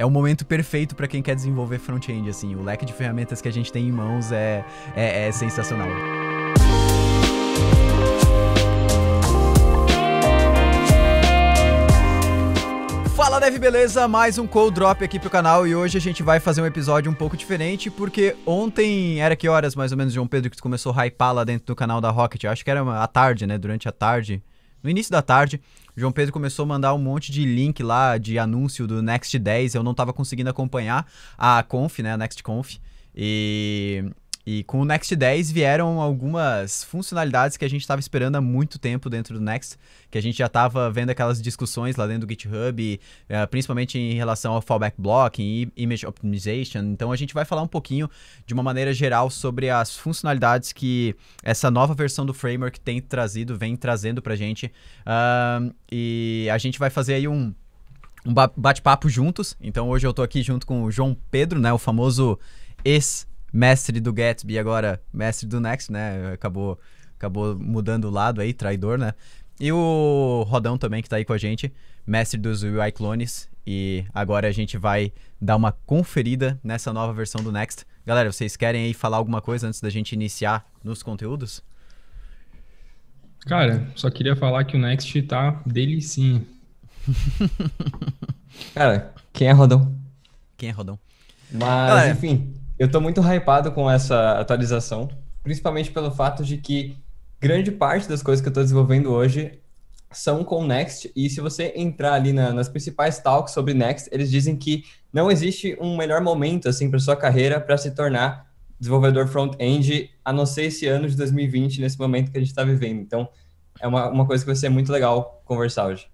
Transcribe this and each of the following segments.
é o momento perfeito para quem quer desenvolver front-end, assim. O leque de ferramentas que a gente tem em mãos é, é, é sensacional. Fala Dev Beleza, mais um cold drop aqui pro canal e hoje a gente vai fazer um episódio um pouco diferente porque ontem era que horas mais ou menos, João Pedro, que tu começou a hypar lá dentro do canal da Rocket? acho que era a tarde, né? Durante a tarde, no início da tarde, João Pedro começou a mandar um monte de link lá de anúncio do Next 10. Eu não tava conseguindo acompanhar a Conf, né? A Next Conf. E e com o Next 10 vieram algumas funcionalidades que a gente estava esperando há muito tempo dentro do Next, que a gente já estava vendo aquelas discussões lá dentro do GitHub, e, uh, principalmente em relação ao fallback blocking e image optimization. Então a gente vai falar um pouquinho de uma maneira geral sobre as funcionalidades que essa nova versão do framework tem trazido, vem trazendo para a gente. Uh, e a gente vai fazer aí um um bate-papo juntos. Então hoje eu estou aqui junto com o João Pedro, né, o famoso ex mestre do Gatsby agora mestre do Next, né? Acabou, acabou mudando o lado aí, traidor, né? E o Rodão também que tá aí com a gente, mestre dos UI clones. E agora a gente vai dar uma conferida nessa nova versão do Next. Galera, vocês querem aí falar alguma coisa antes da gente iniciar nos conteúdos? Cara, só queria falar que o Next tá delicinho. Cara, quem é Rodão? Quem é Rodão? Mas, Galera, enfim. Eu tô muito hypado com essa atualização, principalmente pelo fato de que grande parte das coisas que eu tô desenvolvendo hoje são com Next, e se você entrar ali na, nas principais talks sobre Next, eles dizem que não existe um melhor momento assim para sua carreira para se tornar desenvolvedor front-end, a não ser esse ano de 2020, nesse momento que a gente está vivendo. Então, é uma, uma coisa que vai ser muito legal conversar hoje.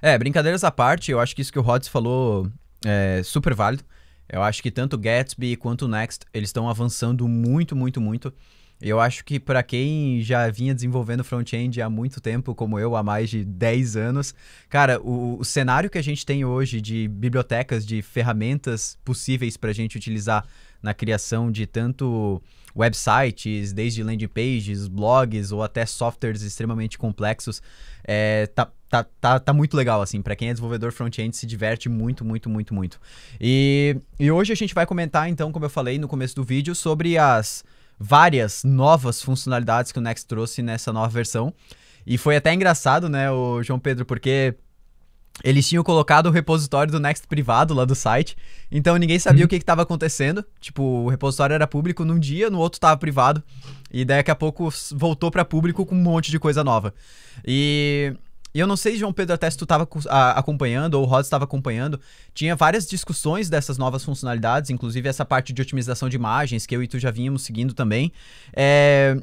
É, brincadeiras à parte, eu acho que isso que o Rods falou é super válido. Eu acho que tanto Gatsby quanto Next, eles estão avançando muito, muito, muito. Eu acho que para quem já vinha desenvolvendo front-end há muito tempo, como eu, há mais de 10 anos, cara, o, o cenário que a gente tem hoje de bibliotecas, de ferramentas possíveis para a gente utilizar na criação de tanto websites, desde landing pages, blogs ou até softwares extremamente complexos, é, tá, tá, tá, tá muito legal, assim. para quem é desenvolvedor front-end, se diverte muito, muito, muito, muito. E, e hoje a gente vai comentar, então, como eu falei no começo do vídeo, sobre as várias novas funcionalidades que o Next trouxe nessa nova versão. E foi até engraçado, né, o João Pedro, porque eles tinham colocado o repositório do Next privado lá do site, então ninguém sabia uhum. o que estava acontecendo. Tipo, o repositório era público num dia, no outro estava privado, e daqui a pouco voltou para público com um monte de coisa nova. E e eu não sei, João Pedro, até se tu estava acompanhando ou o Rod estava acompanhando, tinha várias discussões dessas novas funcionalidades, inclusive essa parte de otimização de imagens que eu e tu já vínhamos seguindo também. É,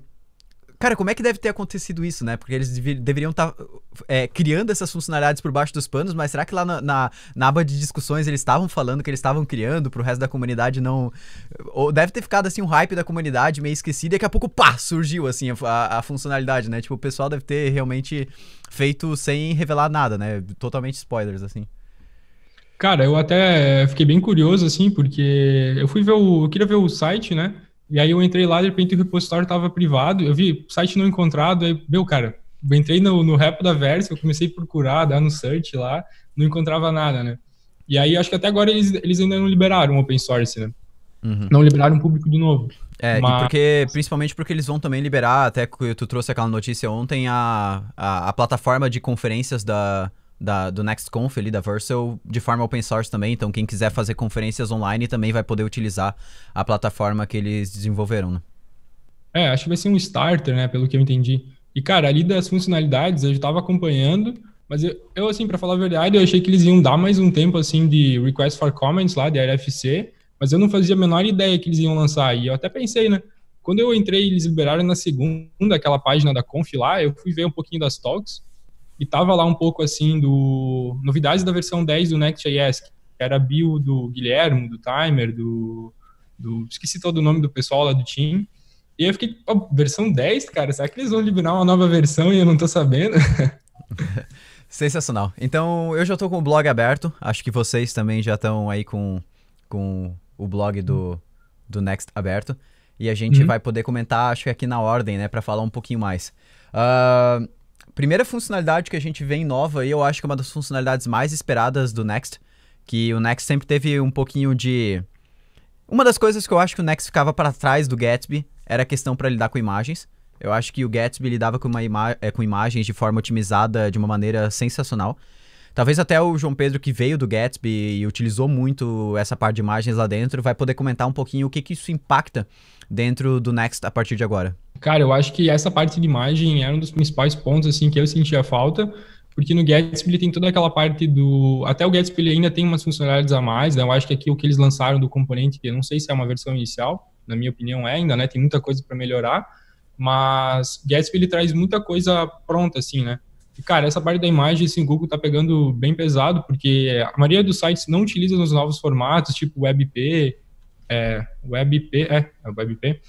Cara, como é que deve ter acontecido isso, né? Porque eles deveriam estar tá, é, criando essas funcionalidades por baixo dos panos, mas será que lá na, na, na aba de discussões eles estavam falando que eles estavam criando pro resto da comunidade não. Ou deve ter ficado assim um hype da comunidade meio esquecido e daqui a pouco, pá, surgiu assim a, a, a funcionalidade, né? Tipo, o pessoal deve ter realmente feito sem revelar nada, né? Totalmente spoilers, assim. Cara, eu até é, fiquei bem curioso, assim, porque eu fui ver o. Eu queria ver o site, né? E aí eu entrei lá, de repente o repositório estava privado, eu vi site não encontrado, aí, meu, cara, eu entrei no, no repo da Versa, eu comecei a procurar, dar no search lá, não encontrava nada, né? E aí acho que até agora eles, eles ainda não liberaram open source, né? Uhum. Não liberaram público de novo. É, mas... porque, principalmente porque eles vão também liberar, até que tu trouxe aquela notícia ontem, a, a, a plataforma de conferências da, da, do NextConf ali da Vercel de forma open source também. Então, quem quiser fazer conferências online também vai poder utilizar a plataforma que eles desenvolveram. Né? É, acho que vai ser um starter, né? Pelo que eu entendi. E, cara, ali das funcionalidades, eu já estava acompanhando, mas eu, eu assim, para falar a verdade, eu achei que eles iam dar mais um tempo, assim, de Request for Comments lá, de RFC, mas eu não fazia a menor ideia que eles iam lançar. E eu até pensei, né? Quando eu entrei, eles liberaram na segunda aquela página da Conf lá, eu fui ver um pouquinho das talks e tava lá um pouco assim do novidades da versão 10 do Next.js, que era a bio do Guilherme, do Timer, do, do esqueci todo o nome do pessoal lá do time. E eu fiquei, pô, versão 10, cara, será que eles vão liberar uma nova versão e eu não tô sabendo? Sensacional. Então, eu já tô com o blog aberto, acho que vocês também já estão aí com, com o blog do, do Next aberto. E a gente uhum. vai poder comentar, acho que aqui na ordem, né, para falar um pouquinho mais. Uh, Primeira funcionalidade que a gente vê em nova, e eu acho que é uma das funcionalidades mais esperadas do Next, que o Next sempre teve um pouquinho de... Uma das coisas que eu acho que o Next ficava para trás do Gatsby era a questão para lidar com imagens. Eu acho que o Gatsby lidava com, uma ima eh, com imagens de forma otimizada de uma maneira sensacional. Talvez até o João Pedro, que veio do Gatsby e utilizou muito essa parte de imagens lá dentro, vai poder comentar um pouquinho o que, que isso impacta dentro do Next a partir de agora. Cara, eu acho que essa parte de imagem era um dos principais pontos assim que eu sentia falta, porque no Gatsby ele tem toda aquela parte do. Até o Gatsby ele ainda tem umas funcionalidades a mais, né? Eu acho que aqui o que eles lançaram do componente, eu não sei se é uma versão inicial, na minha opinião é ainda, né? Tem muita coisa para melhorar, mas Gatsby ele traz muita coisa pronta, assim, né? cara, essa parte da imagem, assim, o Google tá pegando bem pesado, porque a maioria dos sites não utiliza nos novos formatos, tipo WebP, é, WebP, é, é WebP.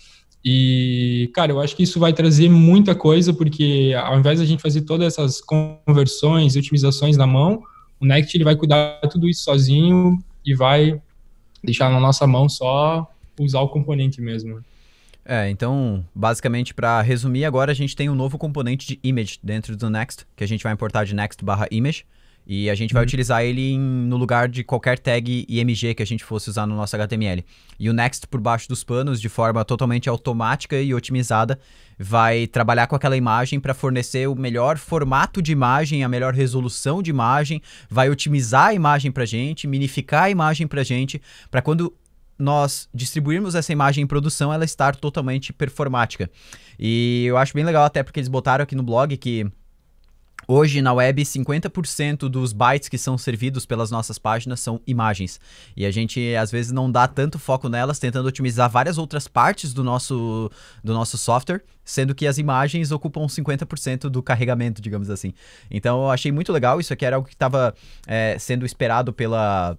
E, cara, eu acho que isso vai trazer muita coisa, porque ao invés da gente fazer todas essas conversões e otimizações na mão, o Next ele vai cuidar tudo isso sozinho e vai deixar na nossa mão só usar o componente mesmo. É, então, basicamente, para resumir, agora a gente tem um novo componente de image dentro do Next, que a gente vai importar de next barra image. E a gente vai uhum. utilizar ele em, no lugar de qualquer tag IMG que a gente fosse usar no nosso HTML. E o Next por baixo dos panos, de forma totalmente automática e otimizada, vai trabalhar com aquela imagem para fornecer o melhor formato de imagem, a melhor resolução de imagem, vai otimizar a imagem para gente, minificar a imagem para gente, para quando nós distribuirmos essa imagem em produção, ela estar totalmente performática. E eu acho bem legal até porque eles botaram aqui no blog que Hoje na web, 50% dos bytes que são servidos pelas nossas páginas são imagens. E a gente às vezes não dá tanto foco nelas, tentando otimizar várias outras partes do nosso, do nosso software, sendo que as imagens ocupam 50% do carregamento, digamos assim. Então eu achei muito legal, isso aqui era algo que estava é, eh, sendo esperado pela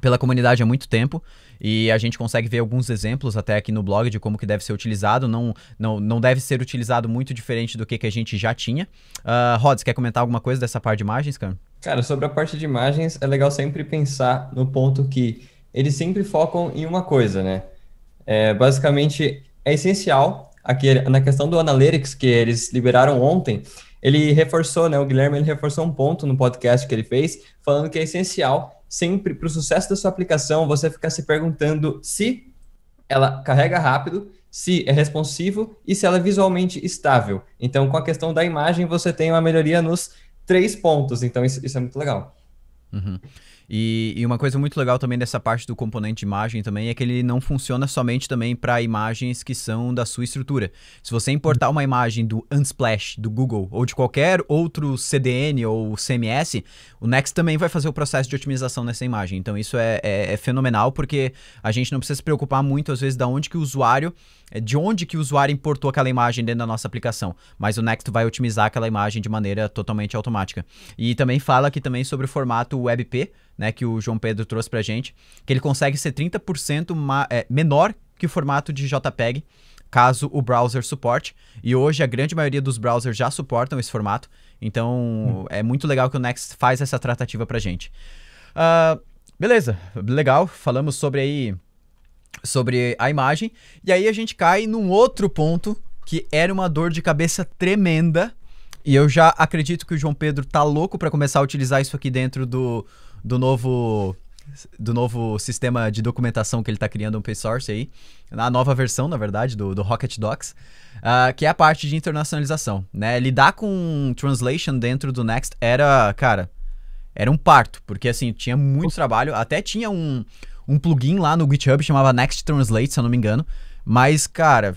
pela comunidade há muito tempo e a gente consegue ver alguns exemplos até aqui no blog de como que deve ser utilizado, não, não, não deve ser utilizado muito diferente do que, que a gente já tinha. Uh, Rods, quer comentar alguma coisa dessa parte de imagens, cara? Cara, sobre a parte de imagens, é legal sempre pensar no ponto que eles sempre focam em uma coisa, né? É, basicamente, é essencial, aqui, na questão do Analytics que eles liberaram ontem, ele reforçou, né, o Guilherme ele reforçou um ponto no podcast que ele fez, falando que é essencial sempre para o sucesso da sua aplicação você ficar se perguntando se ela carrega rápido, se é responsivo e se ela é visualmente estável. Então, com a questão da imagem, você tem uma melhoria nos três pontos. Então, isso, isso é muito legal. Uhum. E, e, uma coisa muito legal também dessa parte do componente imagem também é que ele não funciona somente também para imagens que são da sua estrutura. Se você importar uma imagem do Unsplash, do Google ou de qualquer outro CDN ou CMS, o Next também vai fazer o processo de otimização nessa imagem. Então isso é, é, é fenomenal porque a gente não precisa se preocupar muito às vezes da onde que o usuário é de onde que o usuário importou aquela imagem dentro da nossa aplicação, mas o Next vai otimizar aquela imagem de maneira totalmente automática. E também fala aqui também sobre o formato WebP, né, que o João Pedro trouxe pra gente, que ele consegue ser 30% é, menor que o formato de JPEG, caso o browser suporte. E hoje a grande maioria dos browsers já suportam esse formato, então hum. é muito legal que o Next faz essa tratativa pra gente. Uh, beleza, legal, falamos sobre aí sobre a imagem. E aí a gente cai num outro ponto que era uma dor de cabeça tremenda. E eu já acredito que o João Pedro tá louco para começar a utilizar isso aqui dentro do, do novo do novo sistema de documentação que ele está criando open source aí, na nova versão, na verdade, do, do Rocket Docs, uh, que é a parte de internacionalização, né? Lidar com translation dentro do Next era, cara, era um parto, porque assim, tinha muito trabalho, até tinha um, um plugin lá no GitHub, chamava Next Translate, se eu não me engano. Mas, cara,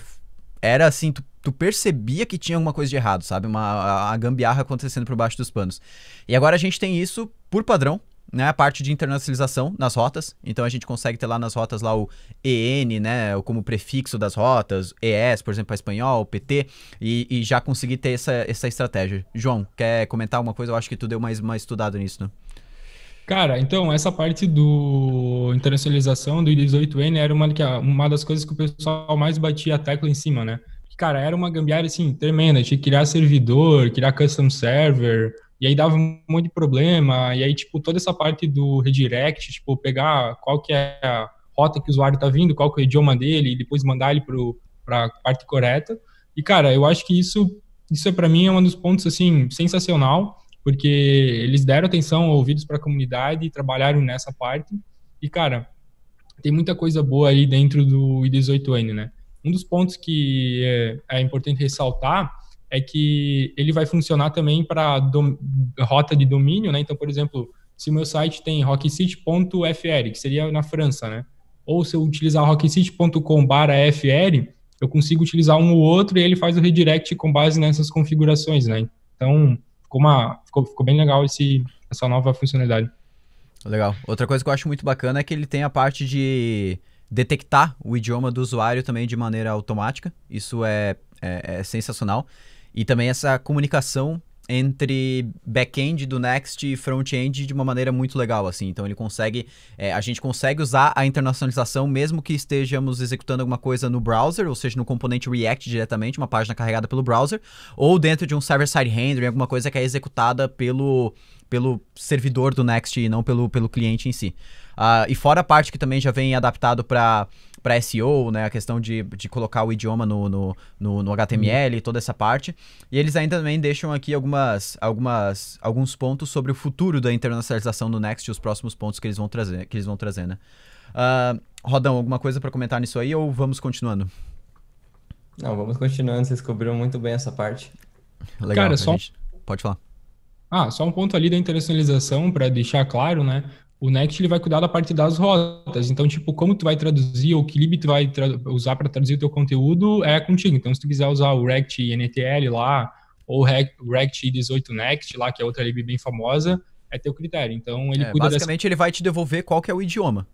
era assim, tu, tu percebia que tinha alguma coisa de errado, sabe? Uma a, gambiarra acontecendo por baixo dos panos. E agora a gente tem isso por padrão, né, a parte de internacionalização nas rotas. Então a gente consegue ter lá nas rotas lá o EN, né, como prefixo das rotas, ES, por exemplo, para espanhol, PT, e, e, já conseguir ter essa, essa estratégia. João, quer comentar alguma coisa? Eu acho que tu deu mais mais estudado nisso, né? Cara, então, essa parte do internacionalização do 18N era uma, uma das coisas que o pessoal mais batia a tecla em cima, né? Cara, era uma gambiarra, assim, tremenda. Tinha que criar servidor, criar custom server, e aí dava um monte de problema. E aí, tipo, toda essa parte do redirect, tipo, pegar qual que é a rota que o usuário tá vindo, qual que é o idioma dele, e depois mandar ele pro, pra parte correta. E, cara, eu acho que isso, isso é, para mim, é um dos pontos, assim, sensacional porque eles deram atenção, ouvidos para a comunidade, e trabalharam nessa parte. E, cara, tem muita coisa boa aí dentro do I18N, né? Um dos pontos que é, é importante ressaltar é que ele vai funcionar também para rota de domínio, né? Então, por exemplo, se o meu site tem rockcity.fr, que seria na França, né? Ou se eu utilizar rockcity.com/fr, eu consigo utilizar um ou outro e ele faz o redirect com base nessas configurações, né? Então, ficou, uma, ficou, ficou bem legal esse, essa nova funcionalidade. Legal. Outra coisa que eu acho muito bacana é que ele tem a parte de detectar o idioma do usuário também de maneira automática. Isso é, é, é sensacional. E também essa comunicação entre back-end do Next e front-end de uma maneira muito legal, assim. Então ele consegue, é, a gente consegue usar a internacionalização mesmo que estejamos executando alguma coisa no browser, ou seja, no componente React diretamente, uma página carregada pelo browser, ou dentro de um server-side rendering, alguma coisa que é executada pelo pelo servidor do Next e não pelo, pelo cliente em si. Uh, e fora a parte que também já vem adaptado para para SEO, né? A questão de, de colocar o idioma no, no, no, no HTML, uhum. toda essa parte. E eles ainda também deixam aqui algumas, algumas, alguns pontos sobre o futuro da internacionalização do Next e os próximos pontos que eles vão trazer, que eles vão trazer, né? Uh, Rodão, alguma coisa para comentar nisso aí ou vamos continuando? Não, vamos continuando, vocês cobriram muito bem essa parte. Legal, Cara, só... Gente... Pode falar. Ah, só um ponto ali da internacionalização para deixar claro, né? o Next ele vai cuidar da parte das rotas. Então, tipo, como tu vai traduzir ou que lib tu vai usar para traduzir o teu conteúdo é contigo. Então, se tu quiser usar o React NTL lá ou React 18 Next lá, que é outra lib bem famosa, é teu critério. Então, ele é, cuida basicamente dessa... ele vai te devolver qual que é o idioma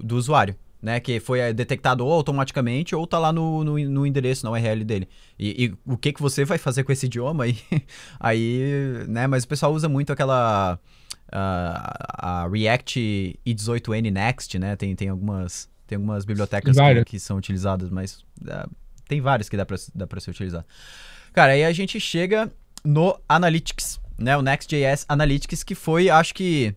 do usuário. Né, que foi é, detectado ou automaticamente ou tá lá no, no, no endereço, na URL dele. E, e, o que que você vai fazer com esse idioma aí? aí, né, mas o pessoal usa muito aquela a, a React e 18N Next, né? Tem, tem, algumas, tem algumas bibliotecas que, né? que, são utilizadas, mas uh, tem várias que dá para dá pra ser utilizado. Cara, aí a gente chega no Analytics, né? O Next.js Analytics, que foi, acho que,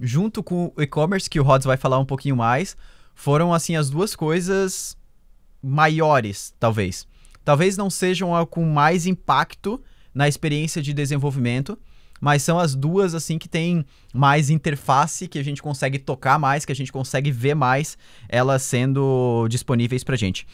junto com o e-commerce, que o Rods vai falar um pouquinho mais, foram, assim, as duas coisas maiores, talvez. Talvez não sejam com mais impacto na experiência de desenvolvimento, mas são as duas assim que tem mais interface, que a gente consegue tocar mais, que a gente consegue ver mais elas sendo disponíveis a gente.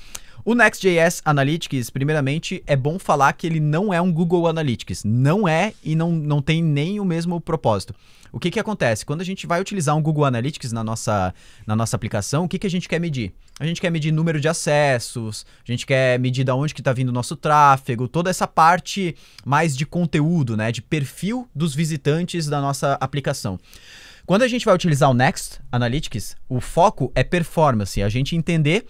O Next.js Analytics, primeiramente, é bom falar que ele não é um Google Analytics. Não é e não, não tem nem o mesmo propósito. O que, que acontece? Quando a gente vai utilizar um Google Analytics na nossa, na nossa aplicação, o que, que a gente quer medir? A gente quer medir número de acessos, a gente quer medir da onde que está vindo o nosso tráfego, toda essa parte mais de conteúdo, né? De perfil dos visitantes da nossa aplicação. Quando a gente vai utilizar o Next Analytics, o foco é performance, a gente entender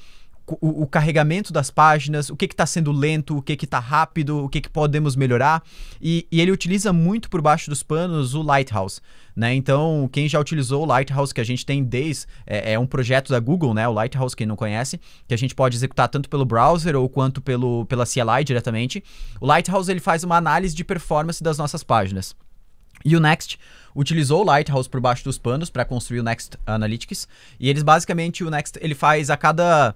o, o, carregamento das páginas, o que está sendo lento, o que está rápido, o que, que podemos melhorar. E, e, ele utiliza muito por baixo dos panos o Lighthouse. Né? Então, quem já utilizou o Lighthouse, que a gente tem desde. É, é, um projeto da Google, né? o Lighthouse, quem não conhece, que a gente pode executar tanto pelo browser ou quanto pelo, pela CLI diretamente. O Lighthouse ele faz uma análise de performance das nossas páginas. E o Next utilizou o Lighthouse por baixo dos panos para construir o Next Analytics. E eles basicamente, o Next ele faz a cada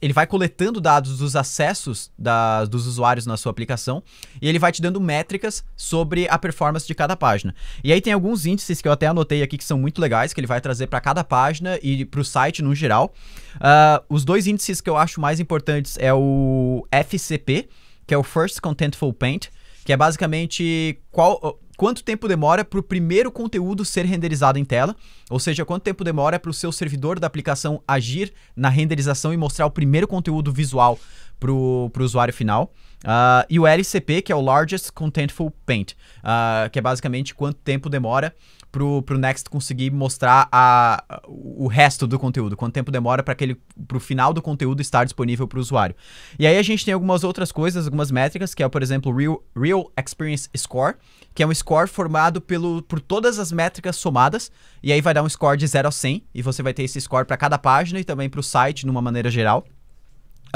ele vai coletando dados dos acessos da, dos usuários na sua aplicação e ele vai te dando métricas sobre a performance de cada página. E aí tem alguns índices que eu até anotei aqui que são muito legais, que ele vai trazer para cada página e para o site no geral. Uh, os dois índices que eu acho mais importantes é o FCP, que é o First Contentful Paint, que é basicamente qual quanto tempo demora para o primeiro conteúdo ser renderizado em tela, ou seja, quanto tempo demora para o seu servidor da aplicação agir na renderização e mostrar o primeiro conteúdo visual para o usuário final. Uh, e o LCP, que é o Largest Contentful Paint, uh, que é basicamente quanto tempo demora pro, pro Next conseguir mostrar a, o resto do conteúdo, quanto tempo demora para aquele pro final do conteúdo estar disponível para o usuário. E aí a gente tem algumas outras coisas, algumas métricas, que é, por exemplo, Real, Real Experience Score, que é um score formado pelo, por todas as métricas somadas, e aí vai dar um score de 0 a 100, e você vai ter esse score para cada página e também para o site, de uma maneira geral.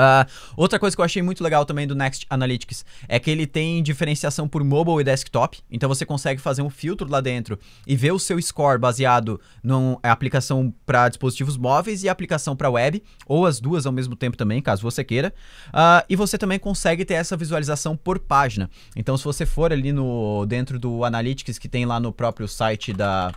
Uh, outra coisa que eu achei muito legal também do Next Analytics é que ele tem diferenciação por mobile e desktop, então você consegue fazer um filtro lá dentro e ver o seu score baseado na é, aplicação para dispositivos móveis e aplicação para web, ou as duas ao mesmo tempo também, caso você queira. Uh, e você também consegue ter essa visualização por página. Então, se você for ali no dentro do Analytics que tem lá no próprio site da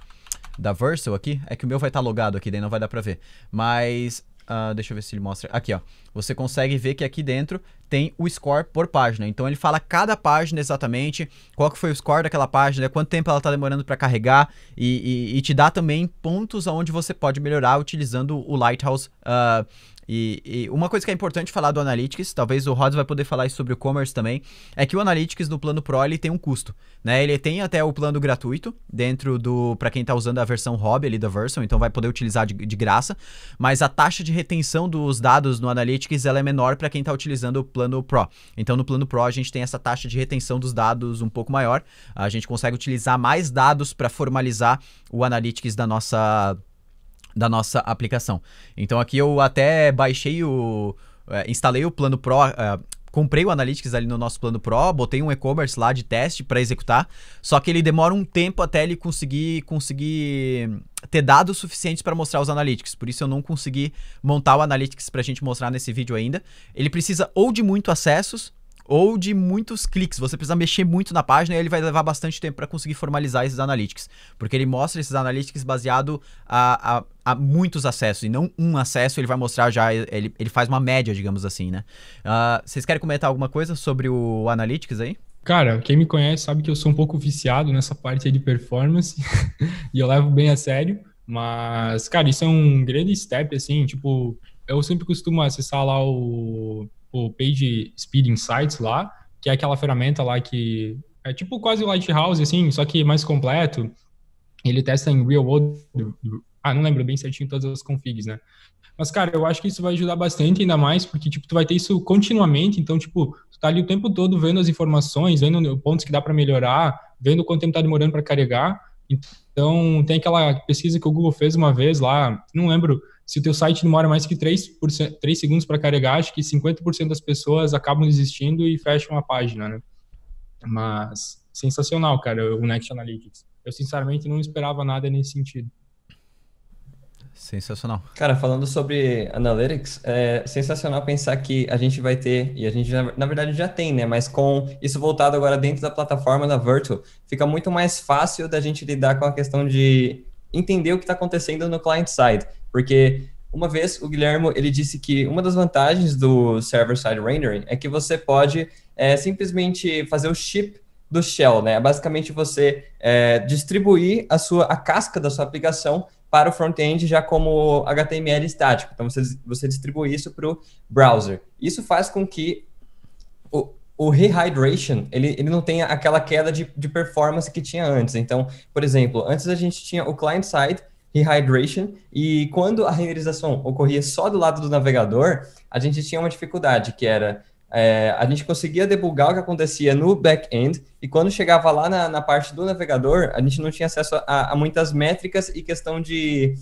da Versal aqui, é que o meu vai estar tá logado aqui, daí não vai dar para ver. Mas Uh, deixa eu ver se ele mostra. Aqui, ó. Você consegue ver que aqui dentro tem o score por página. Então ele fala cada página exatamente, qual que foi o score daquela página, quanto tempo ela está demorando para carregar e, e, e, te dá também pontos onde você pode melhorar utilizando o Lighthouse uh, e, e, uma coisa que é importante falar do Analytics, talvez o Rods vai poder falar sobre o commerce também, é que o Analytics no plano Pro ele tem um custo, né? Ele tem até o plano gratuito dentro do para quem está usando a versão hobby ali da versão, então vai poder utilizar de, de, graça, mas a taxa de retenção dos dados no Analytics ela é menor para quem está utilizando o plano Pro. Então no plano Pro a gente tem essa taxa de retenção dos dados um pouco maior, a gente consegue utilizar mais dados para formalizar o Analytics da nossa da nossa aplicação. Então aqui eu até baixei o. É, instalei o plano Pro. É, comprei o Analytics ali no nosso plano Pro, botei um e-commerce lá de teste para executar, só que ele demora um tempo até ele conseguir conseguir ter dados suficientes para mostrar os analytics. Por isso eu não consegui montar o analytics para a gente mostrar nesse vídeo ainda. Ele precisa ou de muito acessos ou de muitos cliques. Você precisa mexer muito na página e ele vai levar bastante tempo para conseguir formalizar esses analytics, porque ele mostra esses analytics baseado a, a, a, muitos acessos e não um acesso. Ele vai mostrar já, ele, ele faz uma média, digamos assim, né? Uh, vocês querem comentar alguma coisa sobre o analytics aí? Cara, quem me conhece sabe que eu sou um pouco viciado nessa parte de performance e eu levo bem a sério. Mas, cara, isso é um grande step, assim, tipo, eu sempre costumo acessar lá o o tipo, Page Speed Insights lá, que é aquela ferramenta lá que é tipo quase o Lighthouse, assim, só que mais completo. Ele testa em real world. Ah, não lembro bem certinho todas as configs, né? Mas, cara, eu acho que isso vai ajudar bastante, ainda mais porque, tipo, tu vai ter isso continuamente. Então, tipo, tu tá ali o tempo todo vendo as informações, vendo pontos que dá para melhorar, vendo quanto tempo tá demorando para carregar. Então, tem aquela pesquisa que o Google fez uma vez lá, não lembro se o teu site demora mais que 3, 3 segundos para carregar, acho que 50% das pessoas acabam desistindo e fecham a página, né? Mas sensacional, cara, o Next Analytics. Eu sinceramente não esperava nada nesse sentido. Sensacional. Cara, falando sobre analytics, é sensacional pensar que a gente vai ter, e a gente já, na verdade já tem, né? Mas com isso voltado agora dentro da plataforma da Virtual, fica muito mais fácil da gente lidar com a questão de entender o que está acontecendo no client side. Porque uma vez o Guilhermo ele disse que uma das vantagens do server-side rendering é que você pode é, simplesmente fazer o chip do shell, né? É basicamente você é, distribuir a sua a casca da sua aplicação para o front-end já como HTML estático. Então você, você distribui isso para o browser. Isso faz com que o, o rehydration ele, ele não tenha aquela queda de, de performance que tinha antes. Então, por exemplo, antes a gente tinha o client-side rehydration, e quando a renderização ocorria só do lado do navegador, a gente tinha uma dificuldade, que era é, a gente conseguia debugar o que acontecia no back-end, e quando chegava lá na, na, parte do navegador, a gente não tinha acesso a, a muitas métricas e questão de,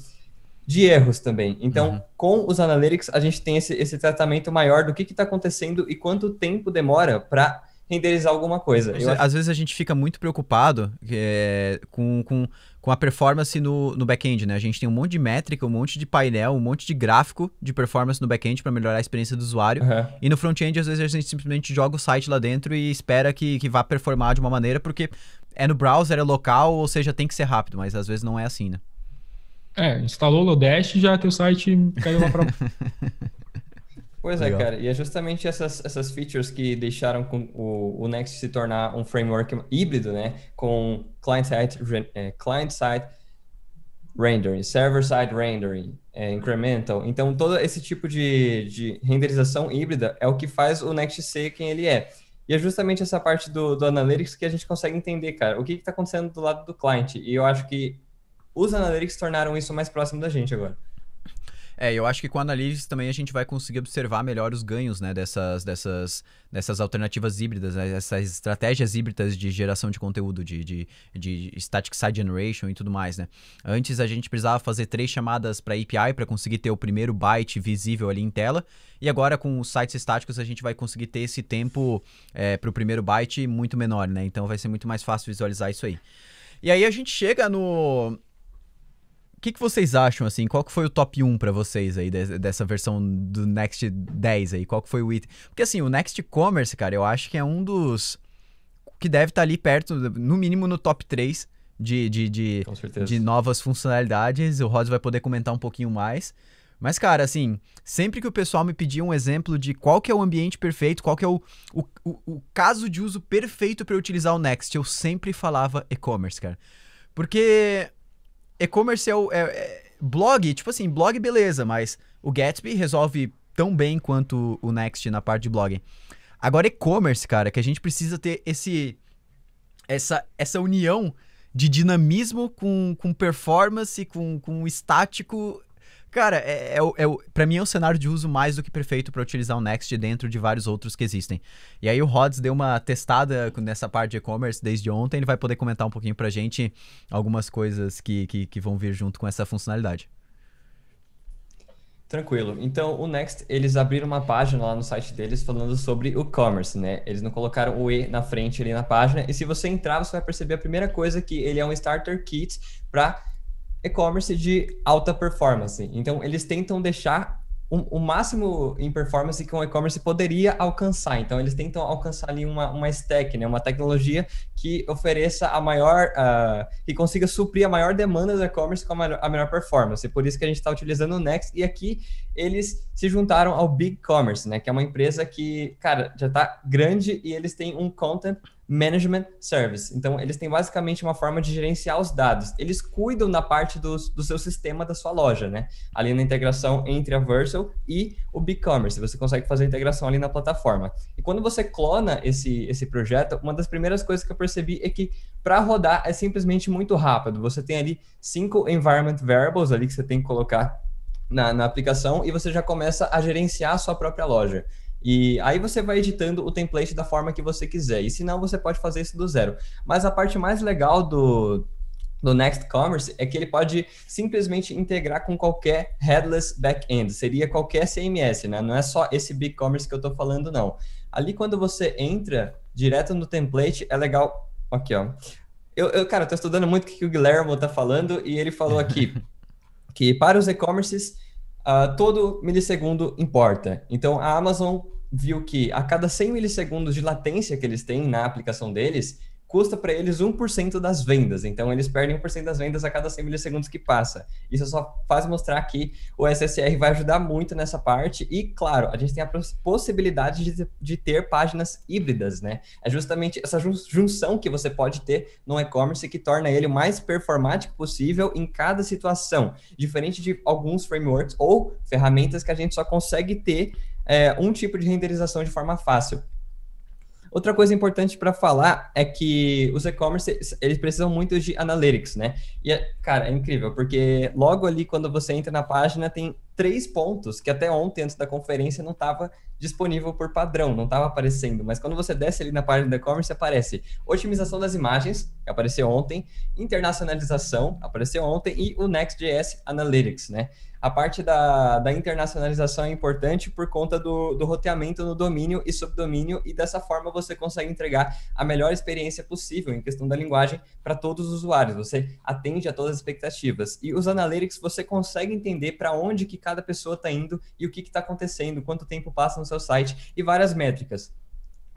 de erros também. Então, uhum. com os analytics, a gente tem esse, esse tratamento maior do que está acontecendo e quanto tempo demora para renderizar alguma coisa. Às, acho... vezes a gente fica muito preocupado é, com, com com a performance no, no back-end, né? A gente tem um monte de métrica, um monte de painel, um monte de gráfico de performance no back-end para melhorar a experiência do usuário. Uhum. E no front-end, às vezes, a gente simplesmente joga o site lá dentro e espera que, que vá performar de uma maneira, porque é no browser, é local, ou seja, tem que ser rápido, mas às vezes não é assim, né? É, instalou o Lodash e já teu site caiu lá pra. Pois é, Legal. é, cara. E é justamente essas, essas features que deixaram o, o Next se tornar um framework híbrido, né? Com client-side eh, client -side rendering, server-side rendering, é, incremental. Então, todo esse tipo de, de renderização híbrida é o que faz o Next ser quem ele é. E é justamente essa parte do, do Analytics que a gente consegue entender, cara. O que está acontecendo do lado do cliente. E eu acho que os Analytics tornaram isso mais próximo da gente agora. É, eu acho que com a análise também a gente vai conseguir observar melhor os ganhos, né, dessas, dessas, dessas alternativas híbridas, né, essas estratégias híbridas de geração de conteúdo, de, de, de static site generation e tudo mais, né. Antes a gente precisava fazer três chamadas para API para conseguir ter o primeiro byte visível ali em tela, e agora com os sites estáticos a gente vai conseguir ter esse tempo é, para o primeiro byte muito menor, né, então vai ser muito mais fácil visualizar isso aí. E aí a gente chega no, que, que vocês acham, assim? Qual que foi o top 1 para vocês aí de, dessa versão do Next 10 aí? Qual que foi o item? Porque, assim, o Next Commerce, cara, eu acho que é um dos... Que deve estar tá ali perto, no mínimo no top 3 de, de, de, de novas funcionalidades. O Rods vai poder comentar um pouquinho mais. Mas, cara, assim, sempre que o pessoal me pedia um exemplo de qual que é o ambiente perfeito, qual que é o, o, o, o caso de uso perfeito para utilizar o Next, eu sempre falava e-commerce, cara. Porque e-commerce é, o, é, é, blog, tipo assim, blog beleza, mas o Gatsby resolve tão bem quanto o Next na parte de blog. Agora e-commerce, cara, que a gente precisa ter esse essa essa união de dinamismo com, com performance, com, com estático Cara, é, é, é, para mim é um cenário de uso mais do que perfeito para utilizar o Next dentro de vários outros que existem. E aí o Rods deu uma testada nessa parte de e-commerce desde ontem, ele vai poder comentar um pouquinho pra gente algumas coisas que, que, que vão vir junto com essa funcionalidade. Tranquilo. Então, o Next, eles abriram uma página lá no site deles falando sobre o commerce, né? Eles não colocaram o E na frente ali na página. E se você entrar, você vai perceber a primeira coisa que ele é um starter kit para e-commerce de alta performance. Então, eles tentam deixar o, o máximo em performance que um e-commerce poderia alcançar. Então, eles tentam alcançar ali uma, uma stack, né? uma tecnologia que ofereça a maior, uh, que consiga suprir a maior demanda do e-commerce com a, a melhor performance. Por isso que a gente está utilizando o Next. E aqui eles se juntaram ao Big Commerce, né? que é uma empresa que, cara, já está grande e eles têm um content Management Service. Então, eles têm basicamente uma forma de gerenciar os dados. Eles cuidam da parte dos, do seu sistema da sua loja, né? Ali na integração entre a Versal e o BigCommerce. Você consegue fazer a integração ali na plataforma. E quando você clona esse, esse projeto, uma das primeiras coisas que eu percebi é que para rodar é simplesmente muito rápido. Você tem ali cinco environment variables ali que você tem que colocar na, na, aplicação e você já começa a gerenciar a sua própria loja. E aí você vai editando o template da forma que você quiser. E se não, você pode fazer isso do zero. Mas a parte mais legal do, do Next Commerce é que ele pode simplesmente integrar com qualquer headless backend. Seria qualquer CMS, né? Não é só esse Big Commerce que eu estou falando, não. Ali quando você entra direto no template, é legal. Aqui, ó. Eu, eu cara, estou estudando muito o que o Guilhermo está falando e ele falou aqui que para os e-commerces uh, todo milissegundo importa. Então, a Amazon viu que a cada 100 milissegundos de latência que eles têm na aplicação deles, custa para eles 1% das vendas. Então, eles perdem 1% das vendas a cada 100 milissegundos que passa. Isso só faz mostrar que o SSR vai ajudar muito nessa parte. E, claro, a gente tem a possibilidade de, de ter páginas híbridas, né? É justamente essa junção que você pode ter no e-commerce que torna ele o mais performático possível em cada situação. Diferente de alguns frameworks ou ferramentas que a gente só consegue ter é, um tipo de renderização de forma fácil. Outra coisa importante para falar é que os e-commerce, eles precisam muito de analytics, né? E, é, cara, é incrível, porque logo ali, quando você entra na página, tem três pontos que até ontem, antes da conferência, não estava disponível por padrão, não estava aparecendo, mas quando você desce ali na página do e-commerce, aparece otimização das imagens, que apareceu ontem, internacionalização, apareceu ontem, e o Next.js Analytics, né? A parte da, da internacionalização é importante por conta do, do roteamento no domínio e subdomínio, e dessa forma você consegue entregar a melhor experiência possível em questão da linguagem para todos os usuários. Você atende a todas as expectativas. E os analytics você consegue entender para onde que cada pessoa está indo e o que está acontecendo, quanto tempo passa no seu site e várias métricas.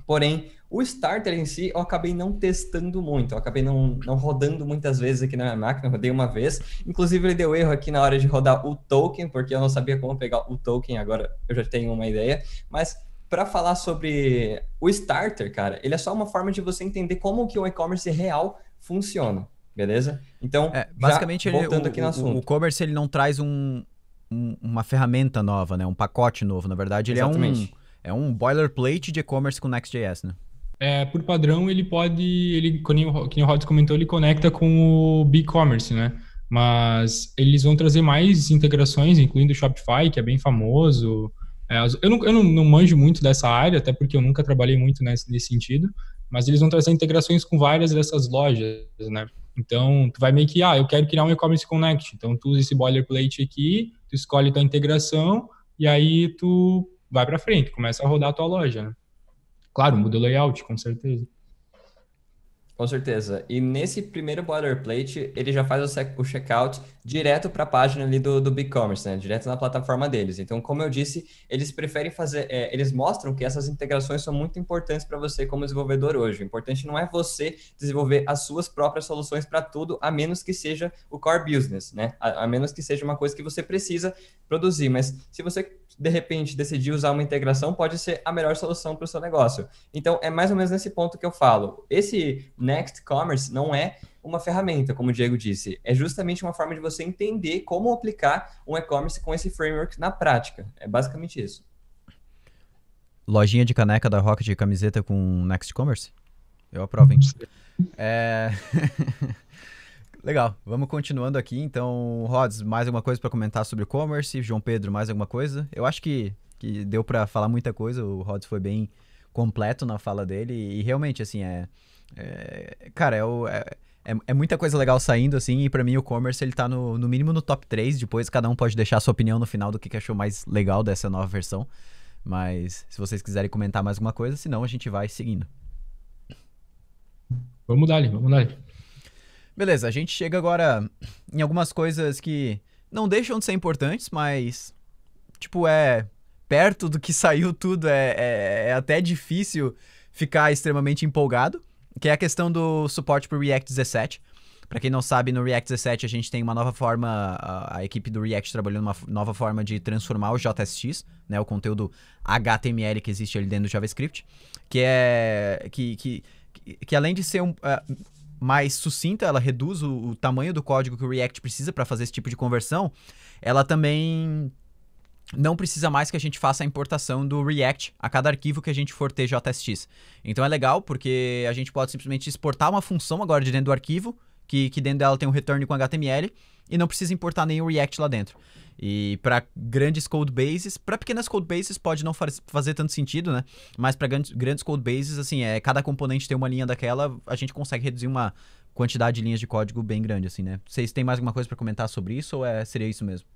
Porém, o starter em si eu acabei não testando muito, eu acabei não, não rodando muitas vezes aqui na minha máquina, rodei uma vez. Inclusive, ele deu erro aqui na hora de rodar o token, porque eu não sabia como pegar o token, agora eu já tenho uma ideia. Mas para falar sobre o starter, cara, ele é só uma forma de você entender como que o e-commerce real funciona, beleza? Então, é, basicamente, já, voltando o, aqui no assunto. O e-commerce ele não traz um, um, uma ferramenta nova, né? Um pacote novo, na verdade. Ele Exatamente. é um, é um boilerplate de e-commerce com Next.js, né? É, por padrão, ele pode, ele, como o Rods comentou, ele conecta com o B-Commerce, né? Mas eles vão trazer mais integrações, incluindo o Shopify, que é bem famoso. É, eu não, eu não, não, manjo muito dessa área, até porque eu nunca trabalhei muito nesse, nesse sentido, mas eles vão trazer integrações com várias dessas lojas, né? Então, tu vai meio que, ah, eu quero criar um e-commerce connect. Então, tu usa esse boilerplate aqui, tu escolhe tua integração e aí tu vai para frente, começa a rodar a tua loja. Né? Claro, muda o layout, com certeza. Com certeza. E nesse primeiro boilerplate, ele já faz o, o checkout direto para a página ali do, do BigCommerce, né? Direto na plataforma deles. Então, como eu disse, eles preferem fazer, é, eles mostram que essas integrações são muito importantes para você como desenvolvedor hoje. O importante não é você desenvolver as suas próprias soluções para tudo, a menos que seja o core business, né? A, a menos que seja uma coisa que você precisa produzir. Mas se você de repente decidir usar uma integração, pode ser a melhor solução para o seu negócio. Então, é mais ou menos nesse ponto que eu falo. Esse Next Commerce não é uma ferramenta, como o Diego disse, é justamente uma forma de você entender como aplicar um e-commerce com esse framework na prática. É basicamente isso. Lojinha de caneca da Rocket de camiseta com Next Commerce? Eu aprovo, hein? É... Legal, vamos continuando aqui. Então, Rods, mais alguma coisa para comentar sobre e-commerce? João Pedro, mais alguma coisa? Eu acho que, que deu para falar muita coisa. O Rods foi bem completo na fala dele e realmente, assim, é é, cara, é, o, é, é, é, muita coisa legal saindo, assim, e para mim o commerce ele tá no, no mínimo no top 3. Depois cada um pode deixar a sua opinião no final do que, que achou mais legal dessa nova versão. Mas se vocês quiserem comentar mais alguma coisa, senão a gente vai seguindo. Vamos dar, vamos dar. Beleza, a gente chega agora em algumas coisas que não deixam de ser importantes, mas tipo é perto do que saiu tudo, é, é, é até difícil ficar extremamente empolgado que é a questão do suporte para o React 17. Para quem não sabe, no React 17 a gente tem uma nova forma, a, a equipe do React trabalhando uma nova forma de transformar o JSX, né, o conteúdo HTML que existe ali dentro do JavaScript, que é que, que, que além de ser um, uh, mais sucinta, ela reduz o, o tamanho do código que o React precisa para fazer esse tipo de conversão, ela também não precisa mais que a gente faça a importação do React a cada arquivo que a gente for ter JSX. Então é legal porque a gente pode simplesmente exportar uma função agora de dentro do arquivo, que, que dentro dela tem um return com HTML, e não precisa importar nenhum React lá dentro. E para grandes codebases, para pequenas codebases pode não fazer tanto sentido, né? Mas para grandes, grandes codebases, assim, é, cada componente tem uma linha daquela, a gente consegue reduzir uma quantidade de linhas de código bem grande, assim, né? Vocês têm mais alguma coisa para comentar sobre isso ou é, seria isso mesmo?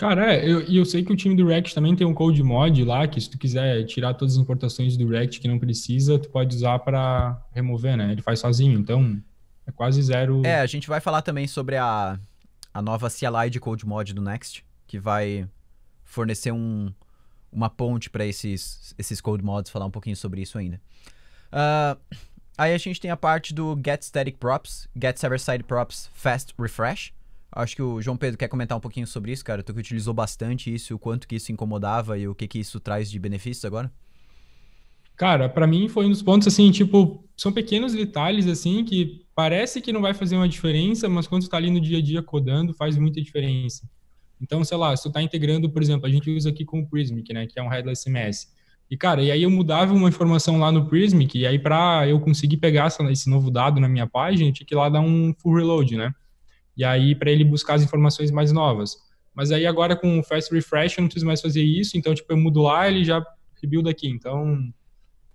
Cara, é, eu, eu sei que o time do React também tem um code mod lá, que se tu quiser tirar todas as importações do React que não precisa, tu pode usar para remover, né? Ele faz sozinho, então é quase zero. É, a gente vai falar também sobre a, a nova CLI de code mod do Next, que vai fornecer um, uma ponte para esses, esses code mods, falar um pouquinho sobre isso ainda. Uh, aí a gente tem a parte do get static props, get server side props, fast refresh Acho que o João Pedro quer comentar um pouquinho sobre isso, cara. Tu que utilizou bastante isso, o quanto que isso incomodava e o que que isso traz de benefícios agora? Cara, para mim foi um dos pontos assim, tipo, são pequenos detalhes assim que parece que não vai fazer uma diferença, mas quando tu tá ali no dia a dia codando, faz muita diferença. Então, sei lá, se tu tá integrando, por exemplo, a gente usa aqui com o Prismic, né, que é um headless CMS. E cara, e aí eu mudava uma informação lá no Prismic, e aí para eu conseguir pegar esse novo dado na minha página, eu tinha que ir lá dar um full reload, né? e aí para ele buscar as informações mais novas. Mas aí agora com o Fast Refresh eu não preciso mais fazer isso, então tipo eu mudo lá, ele já rebuilda aqui. Então,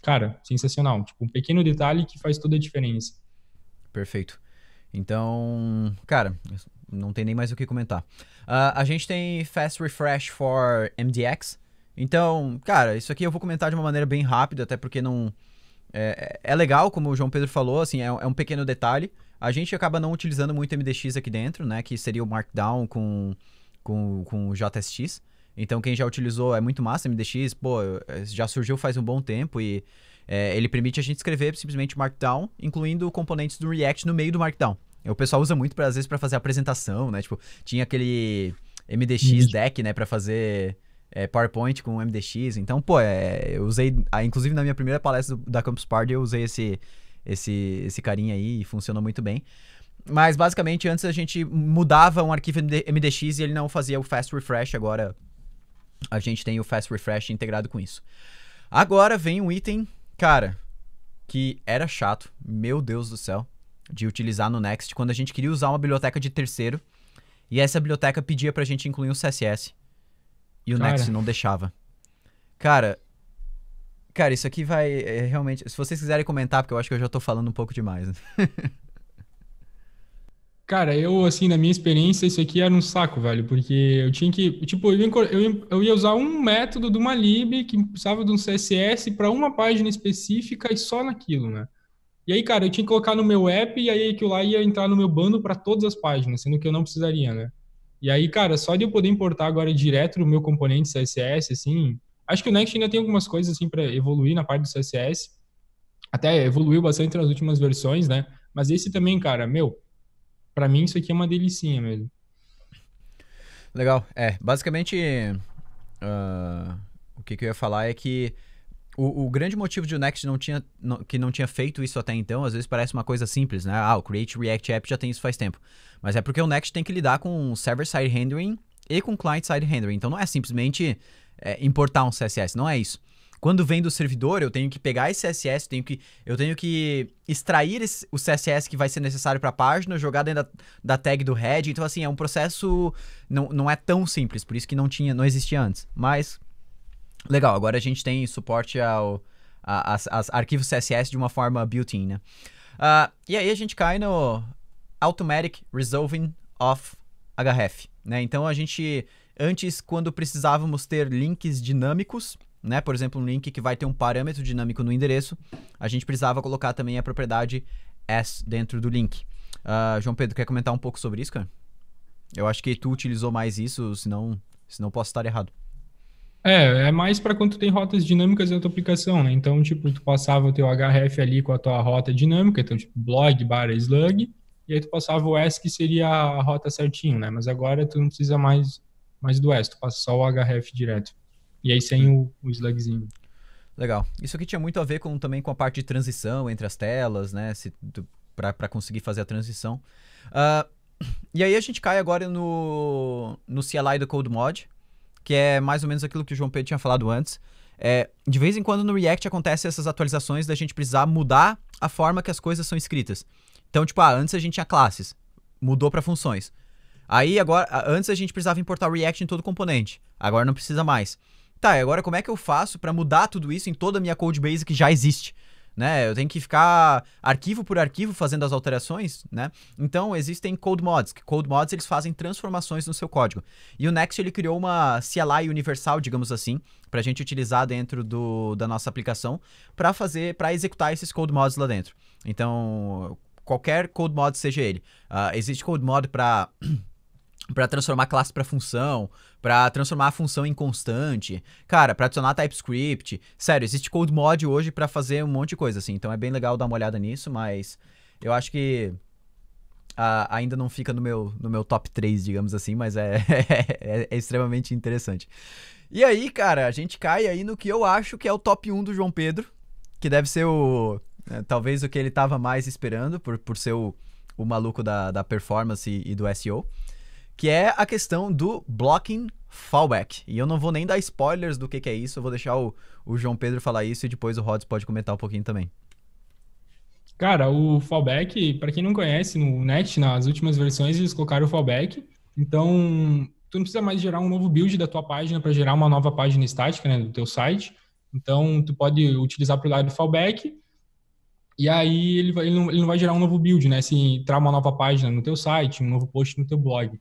cara, sensacional, tipo um pequeno detalhe que faz toda a diferença. Perfeito. Então, cara, não tem nem mais o que comentar. Uh, a gente tem Fast Refresh for MDX. Então, cara, isso aqui eu vou comentar de uma maneira bem rápida, até porque não. É, é legal, como o João Pedro falou, assim, é, é um pequeno detalhe. A gente acaba não utilizando muito MDX aqui dentro, né? Que seria o Markdown com, com, com o JSX. Então, quem já utilizou é muito massa MDX, pô, é, já surgiu faz um bom tempo e é, ele permite a gente escrever simplesmente Markdown, incluindo componentes do React no meio do Markdown. O pessoal usa muito, pra, às vezes, para fazer apresentação, né? Tipo, tinha aquele MDX deck, né, para fazer é, PowerPoint com MDX. Então, pô, é, eu usei, ah, inclusive na minha primeira palestra do, da Campus Party, eu usei esse esse, esse carinha aí e funciona muito bem. Mas basicamente antes a gente mudava um arquivo MDX e ele não fazia o fast refresh, agora a gente tem o fast refresh integrado com isso. Agora vem um item, cara, que era chato, meu Deus do céu, de utilizar no Next quando a gente queria usar uma biblioteca de terceiro e essa biblioteca pedia pra gente incluir um CSS e o cara. Next não deixava. Cara, Cara, isso aqui vai é, é, realmente. Se vocês quiserem comentar, porque eu acho que eu já tô falando um pouco demais. Né? Cara, eu, assim, na minha experiência, isso aqui era um saco, velho, porque eu tinha que. Tipo, eu ia, eu ia usar um método de uma lib que precisava de um CSS para uma página específica e só naquilo, né? E aí, cara, eu tinha que colocar no meu app e aí aquilo lá ia entrar no meu bando para todas as páginas, sendo que eu não precisaria, né? E aí, cara, só de eu poder importar agora direto o meu componente CSS, assim, Acho que o Next ainda tem algumas coisas assim para evoluir na parte do CSS. Até evoluiu bastante nas últimas versões, né? Mas esse também, cara, meu, para mim isso aqui é uma delicinha mesmo. Legal. É, basicamente, uh, o que, que, eu ia falar é que o, o grande motivo de o Next não tinha, não, que não tinha feito isso até então, às vezes parece uma coisa simples, né? Ah, o Create React App já tem isso faz tempo. Mas é porque o Next tem que lidar com server-side rendering e com client-side rendering. Então não é simplesmente é, importar um CSS, não é isso. Quando vem do servidor, eu tenho que pegar esse CSS, tenho que, eu tenho que extrair esse, o CSS que vai ser necessário para a página, jogar dentro da, da, tag do head. Então, assim, é um processo. Não, não é tão simples, por isso que não tinha, não existia antes. Mas. Legal, agora a gente tem suporte ao. A, arquivos CSS de uma forma built-in, né? Uh, e aí a gente cai no Automatic Resolving of hf né? Então a gente Antes, quando precisávamos ter links dinâmicos, né? Por exemplo, um link que vai ter um parâmetro dinâmico no endereço, a gente precisava colocar também a propriedade s dentro do link. Uh, João Pedro, quer comentar um pouco sobre isso, cara? Eu acho que tu utilizou mais isso, senão, senão posso estar errado. É, é mais para quando tu tem rotas dinâmicas na tua aplicação, né? Então, tipo, tu passava o teu href ali com a tua rota dinâmica, então, tipo, blog bar slug, e aí tu passava o s que seria a rota certinho, né? Mas agora tu não precisa mais mas do resto, passa só o HRF direto. E aí sem o, o slugzinho. Legal. Isso aqui tinha muito a ver com, também com a parte de transição entre as telas, né? Para conseguir fazer a transição. Uh, e aí a gente cai agora no, no CLI do Code Mod, que é mais ou menos aquilo que o João Pedro tinha falado antes. É, de vez em quando no React acontecem essas atualizações da gente precisar mudar a forma que as coisas são escritas. Então, tipo, ah, antes a gente tinha classes, mudou para funções. Aí agora, antes a gente precisava importar React em todo componente. Agora não precisa mais. Tá, e agora como é que eu faço para mudar tudo isso em toda a minha code base que já existe? Né? Eu tenho que ficar arquivo por arquivo fazendo as alterações, né? Então existem code mods, que code mods eles fazem transformações no seu código. E o Next ele criou uma CLI universal, digamos assim, para a gente utilizar dentro do, da nossa aplicação para fazer, para executar esses code mods lá dentro. Então qualquer code mod seja ele, uh, existe code mod para para transformar classe para função, para transformar a função em constante, cara, para adicionar TypeScript. Sério, existe code mod hoje para fazer um monte de coisa assim. Então é bem legal dar uma olhada nisso, mas eu acho que Uh, ainda não fica no meu, no meu top 3, digamos assim, mas é, é, é, extremamente interessante. E aí, cara, a gente cai aí no que eu acho que é o top 1 do João Pedro, que deve ser o. É, talvez o que ele estava mais esperando, por, por ser o, o maluco da, da performance e, e do SEO que é a questão do blocking fallback. E eu não vou nem dar spoilers do que, que é isso, eu vou deixar o, o João Pedro falar isso e depois o Rods pode comentar um pouquinho também. Cara, o fallback, para quem não conhece, no Net, nas últimas versões, eles colocaram o fallback. Então, tu não precisa mais gerar um novo build da tua página para gerar uma nova página estática né, do teu site. Então, tu pode utilizar para o lado do fallback e aí ele, vai, ele, não, ele, não, vai gerar um novo build, né? Se entrar uma nova página no teu site, um novo post no teu blog.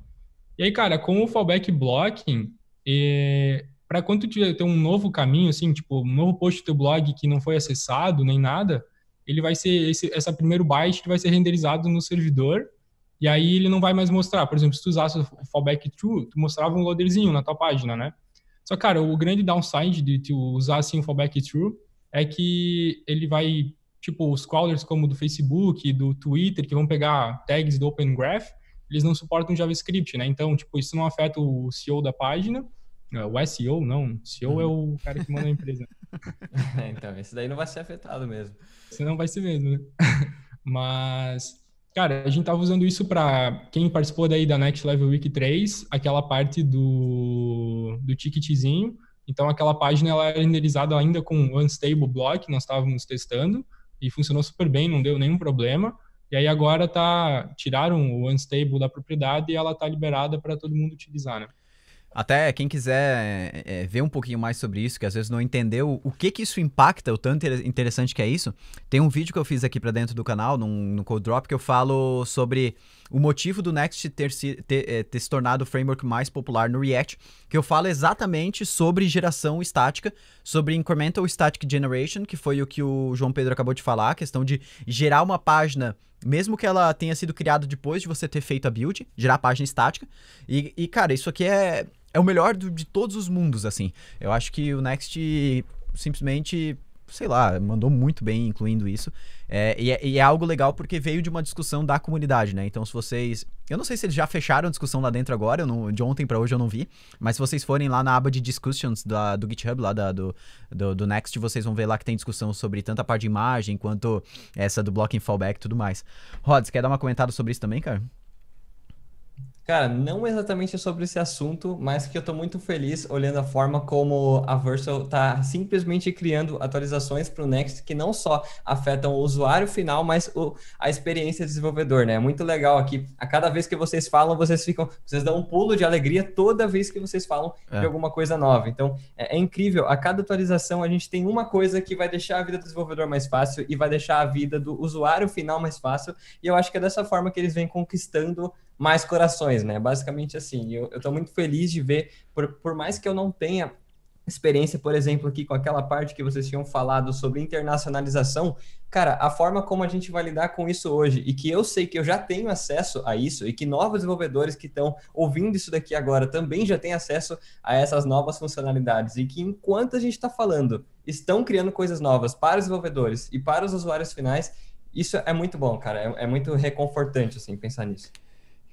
E aí, cara, com o fallback blocking, é, para quando tu ter um novo caminho, assim, tipo, um novo post do teu blog que não foi acessado nem nada, ele vai ser, esse, essa primeiro byte vai ser renderizado no servidor e aí ele não vai mais mostrar. Por exemplo, se tu usasse o fallback true, tu mostrava um loaderzinho na tua página, né? Só, cara, o grande downside de tu usar, assim, o fallback true é que ele vai, tipo, os crawlers como do Facebook, do Twitter, que vão pegar tags do Open Graph, eles não suportam JavaScript, né? Então, tipo, isso não afeta o CEO da página, o SEO, não. O CEO hum. é o é uhum. cara que manda a empresa. é, então, esse daí não vai ser afetado mesmo. Você não vai ser mesmo, né? Mas, cara, a gente tava usando isso para quem participou daí da Next Level Week 3, aquela parte do, do ticketzinho. Então, aquela página ela era renderizada ainda com o Unstable Block, nós estávamos testando, e funcionou super bem, não deu nenhum problema. E aí agora tá tiraram o unstable da propriedade e ela tá liberada para todo mundo utilizar, né? Até quem quiser é, é, ver um pouquinho mais sobre isso, que às vezes não entendeu o que que isso impacta, o tanto interessante que é isso, tem um vídeo que eu fiz aqui para dentro do canal, num, no Code Drop, que eu falo sobre o motivo do Next ter se, ter, é, ter se tornado o framework mais popular no React, que eu falo exatamente sobre geração estática, sobre incremental static generation, que foi o que o João Pedro acabou de falar, a questão de gerar uma página mesmo que ela tenha sido criada depois de você ter feito a build, gerar a página estática. E, e cara, isso aqui é, é o melhor do, de todos os mundos, assim. Eu acho que o Next simplesmente sei lá, mandou muito bem incluindo isso. É, e, é, e, é, algo legal porque veio de uma discussão da comunidade, né? Então, se vocês. Eu não sei se eles já fecharam a discussão lá dentro agora, não, de ontem para hoje eu não vi, mas se vocês forem lá na aba de discussions da, do GitHub, lá da, do, do, do, Next, vocês vão ver lá que tem discussão sobre tanto a parte de imagem quanto essa do blocking fallback e tudo mais. Rods, quer dar uma comentada sobre isso também, cara? Cara, não exatamente sobre esse assunto, mas que eu estou muito feliz olhando a forma como a Versal está simplesmente criando atualizações para o Next que não só afetam o usuário final, mas o, a experiência do desenvolvedor, né? É muito legal aqui. A cada vez que vocês falam, vocês ficam, vocês dão um pulo de alegria toda vez que vocês falam é. de alguma coisa nova. Então, é, é incrível. A cada atualização, a gente tem uma coisa que vai deixar a vida do desenvolvedor mais fácil e vai deixar a vida do usuário final mais fácil. E eu acho que é dessa forma que eles vêm conquistando mais corações, né? Basicamente assim. Eu estou muito feliz de ver, por, por mais que eu não tenha experiência, por exemplo, aqui com aquela parte que vocês tinham falado sobre internacionalização, cara, a forma como a gente vai lidar com isso hoje e que eu sei que eu já tenho acesso a isso e que novos desenvolvedores que estão ouvindo isso daqui agora também já têm acesso a essas novas funcionalidades e que enquanto a gente está falando, estão criando coisas novas para os desenvolvedores e para os usuários finais, isso é muito bom, cara, é, é muito reconfortante, assim, pensar nisso.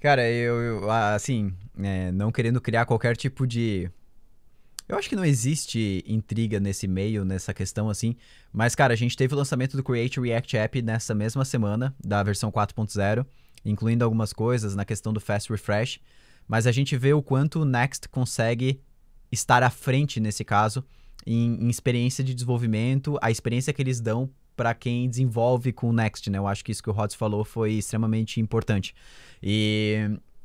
Cara, eu, eu assim, é, não querendo criar qualquer tipo de. Eu acho que não existe intriga nesse meio, nessa questão assim. Mas, cara, a gente teve o lançamento do Create React App nessa mesma semana, da versão 4.0, incluindo algumas coisas na questão do Fast Refresh. Mas a gente vê o quanto o Next consegue estar à frente nesse caso, em, em experiência de desenvolvimento, a experiência que eles dão para quem desenvolve com o Next, né? Eu acho que isso que o Rods falou foi extremamente importante. E,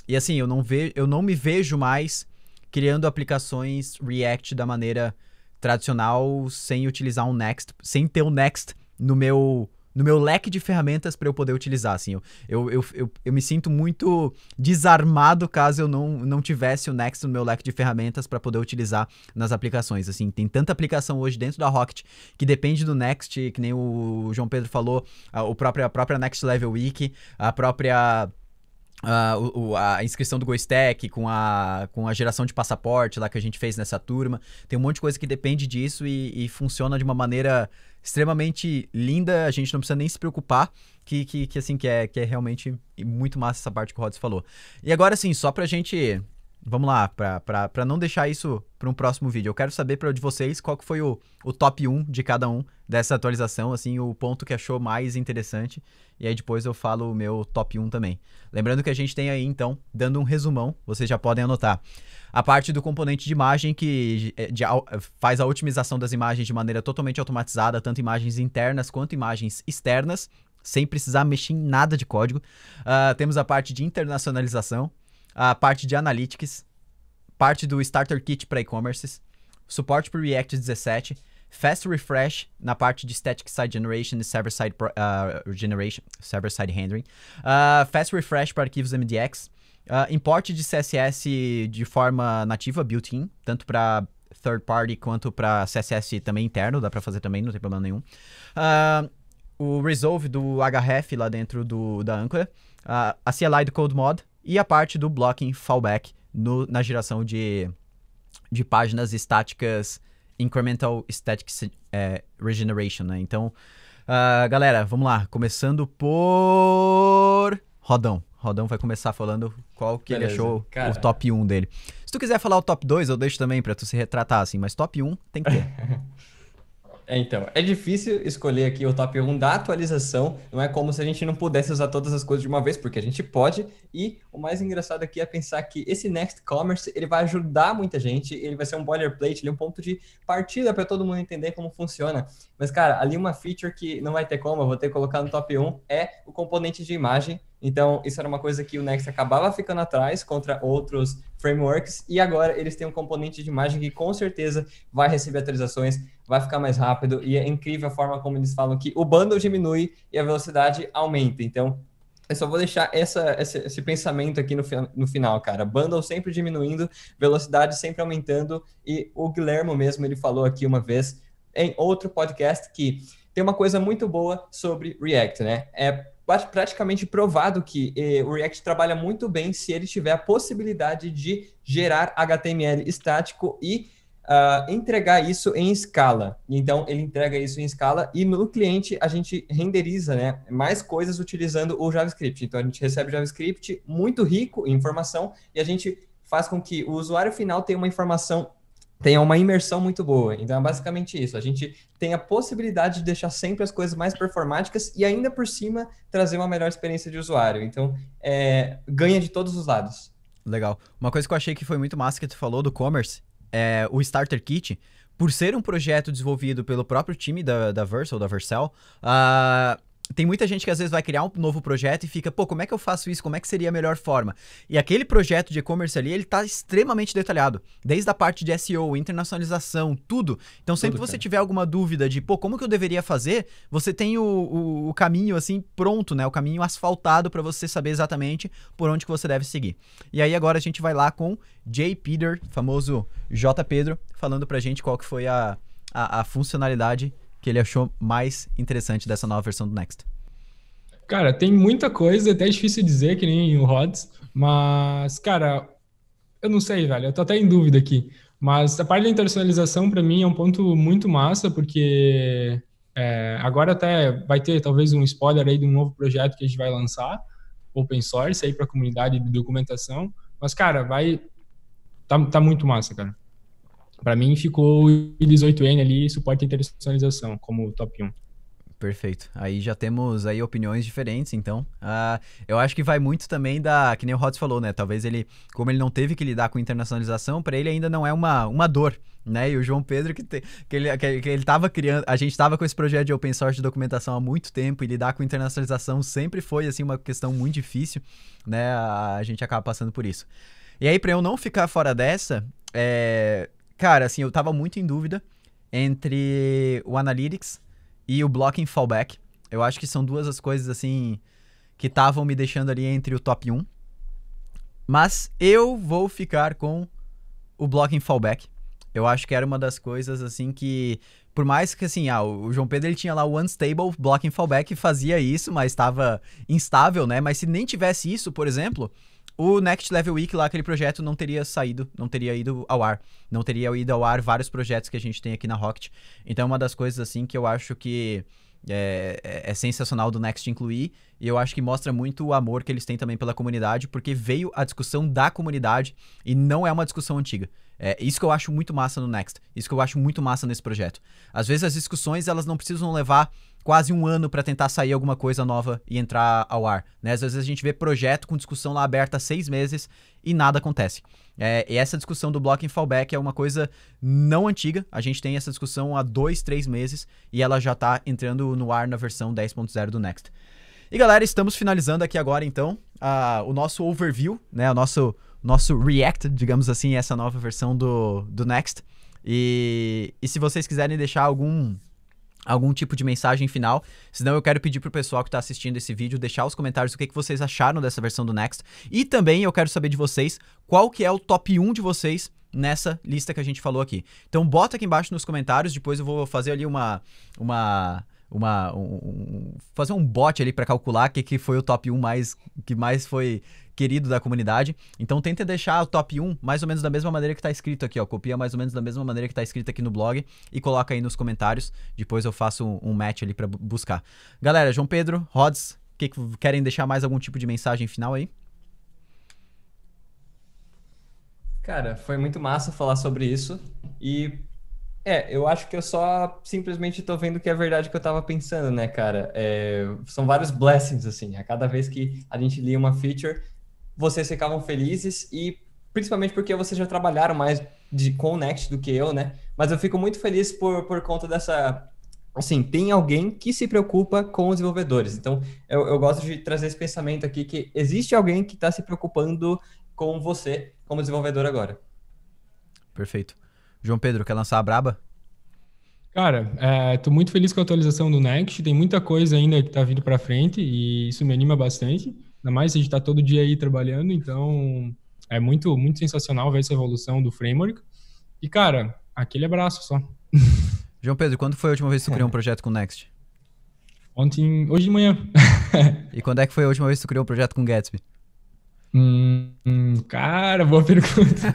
e assim, eu não, ve, eu não me vejo mais criando aplicações React da maneira tradicional sem utilizar um Next, sem ter um Next no meu no meu leque de ferramentas para eu poder utilizar, assim. Eu, eu, eu, eu, me sinto muito desarmado caso eu não, não tivesse o Next no meu leque de ferramentas para poder utilizar nas aplicações, assim. Tem tanta aplicação hoje dentro da Rocket que depende do Next, que nem o João Pedro falou, a, o própria a própria Next Level Wiki, a própria Uh, o, a inscrição do Goistec, com a, com a geração de passaporte lá que a gente fez nessa turma. Tem um monte de coisa que depende disso e, e funciona de uma maneira extremamente linda. A gente não precisa nem se preocupar. Que, que, que assim, que é, que é realmente muito massa essa parte que o Rods falou. E agora, assim, só pra gente vamos lá, para não deixar isso para um próximo vídeo. Eu quero saber para de vocês qual que foi o, o top 1 de cada um dessa atualização, assim, o ponto que achou mais interessante. E aí depois eu falo o meu top 1 também. Lembrando que a gente tem aí, então, dando um resumão, vocês já podem anotar. A parte do componente de imagem que é, de, faz a otimização das imagens de maneira totalmente automatizada, tanto imagens internas quanto imagens externas, sem precisar mexer em nada de código. Uh, temos a parte de internacionalização, a parte de analytics, parte do starter kit para e-commerces, suporte para React 17, fast refresh na parte de static side generation e server side uh, generation, server side rendering, uh, fast refresh para arquivos MDX, uh, ah, importe de CSS de forma nativa built-in, tanto para third party quanto para CSS também interno, dá para fazer também, não tem problema nenhum. o resolve do href lá dentro do da Anchor, a CLI do mod e a parte do blocking fallback no, na geração de, de páginas estáticas incremental static é, regeneration, né? Então, uh, galera, vamos lá, começando por Rodão. Rodão vai começar falando qual que Beleza. ele achou Cara. o top 1 dele. Se tu quiser falar o top 2, eu deixo também para tu se retratar assim, mas top 1 tem que ter. É, então, é difícil escolher aqui o top 1 da atualização. Não é como se a gente não pudesse usar todas as coisas de uma vez, porque a gente pode. E o mais engraçado aqui é pensar que esse Next Commerce ele vai ajudar muita gente. Ele vai ser um boilerplate, ele é um ponto de partida para todo mundo entender como funciona. Mas, cara, ali uma feature que não vai ter como, eu vou ter que colocar no top 1 é o componente de imagem então, isso era uma coisa que o Next acabava ficando atrás contra outros frameworks, e agora eles têm um componente de imagem que com certeza vai receber atualizações, vai ficar mais rápido, e é incrível a forma como eles falam que o bundle diminui e a velocidade aumenta. Então, eu só vou deixar essa, esse, esse, pensamento aqui no, no final, cara. Bundle sempre diminuindo, velocidade sempre aumentando, e o Guilhermo mesmo, ele falou aqui uma vez em outro podcast que tem uma coisa muito boa sobre React, né? É praticamente provado que eh, o React trabalha muito bem se ele tiver a possibilidade de gerar HTML estático e uh, entregar isso em escala. Então, ele entrega isso em escala e no cliente a gente renderiza né, mais coisas utilizando o JavaScript. Então, a gente recebe JavaScript muito rico em informação e a gente faz com que o usuário final tenha uma informação tenha uma imersão muito boa. Então é basicamente isso. A gente tem a possibilidade de deixar sempre as coisas mais performáticas e ainda por cima trazer uma melhor experiência de usuário. Então é, ganha de todos os lados. Legal. Uma coisa que eu achei que foi muito massa que tu falou do commerce é o Starter Kit. Por ser um projeto desenvolvido pelo próprio time da, da Versal ou da Vercel, uh, tem muita gente que às vezes vai criar um novo projeto e fica, pô, como é que eu faço isso? Como é que seria a melhor forma? E aquele projeto de e-commerce ali, ele tá extremamente detalhado, desde a parte de SEO, internacionalização, tudo. Então, sempre tudo, você tiver alguma dúvida de, pô, como que eu deveria fazer? Você tem o, o, o caminho assim pronto, né? O caminho asfaltado para você saber exatamente por onde que você deve seguir. E aí agora a gente vai lá com J. Peter, famoso J. Pedro, falando pra gente qual que foi a, a, a funcionalidade que ele achou mais interessante dessa nova versão do Next? Cara, tem muita coisa, é até difícil dizer, que nem o Rods, mas, cara, eu não sei, velho, eu tô até em dúvida aqui. Mas a parte da internacionalização, para mim, é um ponto muito massa, porque é, agora até vai ter talvez um spoiler aí de um novo projeto que a gente vai lançar, open source, aí para a comunidade de documentação. Mas, cara, vai. Tá, tá muito massa, cara. Para mim ficou o 18N ali, suporte a internacionalização, como top 1. Perfeito. Aí já temos aí opiniões diferentes, então. Uh, eu acho que vai muito também da. Que nem o Rods falou, né? Talvez ele, como ele não teve que lidar com internacionalização, para ele ainda não é uma, uma dor. Né? E o João Pedro, que, te, que, ele, que, que ele tava criando. A gente estava com esse projeto de open source de documentação há muito tempo e lidar com internacionalização sempre foi assim uma questão muito difícil. Né? A, a gente acaba passando por isso. E aí, para eu não ficar fora dessa, é, Cara, assim, eu tava muito em dúvida entre o Analytics e o Blocking Fallback. Eu acho que são duas as coisas, assim, que estavam me deixando ali entre o top 1. Mas eu vou ficar com o Blocking Fallback. Eu acho que era uma das coisas, assim, que... Por mais que, assim, ah, o João Pedro ele tinha lá o Unstable Blocking Fallback, e fazia isso, mas estava instável, né? Mas se nem tivesse isso, por exemplo o Next Level Week lá, aquele projeto, não teria saído, não teria ido ao ar. Não teria ido ao ar vários projetos que a gente tem aqui na Rocket. Então é uma das coisas, assim, que eu acho que é, é, é, sensacional do Next incluir. E eu acho que mostra muito o amor que eles têm também pela comunidade, porque veio a discussão da comunidade e não é uma discussão antiga. É isso que eu acho muito massa no Next. Isso que eu acho muito massa nesse projeto. Às vezes as discussões elas não precisam levar quase um ano para tentar sair alguma coisa nova e entrar ao ar. Né? Às vezes a gente vê projeto com discussão lá aberta há seis meses e nada acontece. É, e essa discussão do blocking fallback é uma coisa não antiga. A gente tem essa discussão há dois, três meses e ela já está entrando no ar na versão 10.0 do Next. E galera, estamos finalizando aqui agora então a, o nosso overview, né? O nosso, nosso react, digamos assim, essa nova versão do, do Next. E, e se vocês quiserem deixar algum algum tipo de mensagem final. Senão eu quero pedir pro pessoal que tá assistindo esse vídeo deixar os comentários o que, que vocês acharam dessa versão do Next. E também eu quero saber de vocês qual que é o top 1 de vocês nessa lista que a gente falou aqui. Então bota aqui embaixo nos comentários, depois eu vou fazer ali uma... uma uma um, fazer um bot ali para calcular que que foi o top 1 mais que mais foi querido da comunidade. Então tenta deixar o top 1 mais ou menos da mesma maneira que está escrito aqui, ó. Copia mais ou menos da mesma maneira que está escrito aqui no blog e coloca aí nos comentários. Depois eu faço um, um match ali para buscar. Galera, João Pedro, Rods, que, que, querem deixar mais algum tipo de mensagem final aí? Cara, foi muito massa falar sobre isso. E é, eu acho que eu só simplesmente tô vendo que é verdade que eu tava pensando, né, cara? É, são vários blessings, assim. A cada vez que a gente lia uma feature, vocês ficavam felizes e principalmente porque vocês já trabalharam mais de Next do que eu, né? Mas eu fico muito feliz por, por conta dessa. Assim, tem alguém que se preocupa com os desenvolvedores. Então, eu, eu gosto de trazer esse pensamento aqui que existe alguém que está se preocupando com você como desenvolvedor agora. Perfeito. João Pedro, quer lançar a braba? Cara, estou é, muito feliz com a atualização do Next. Tem muita coisa ainda que está vindo para frente e isso me anima bastante. Ainda mais a gente está todo dia aí trabalhando, então é muito, muito sensacional ver essa evolução do framework. E, cara, aquele abraço só. João Pedro, quando foi a última vez que você criou um projeto com Next? Ontem, hoje de manhã. e quando é que foi a última vez que você criou um projeto com Gatsby? hum, cara, boa pergunta.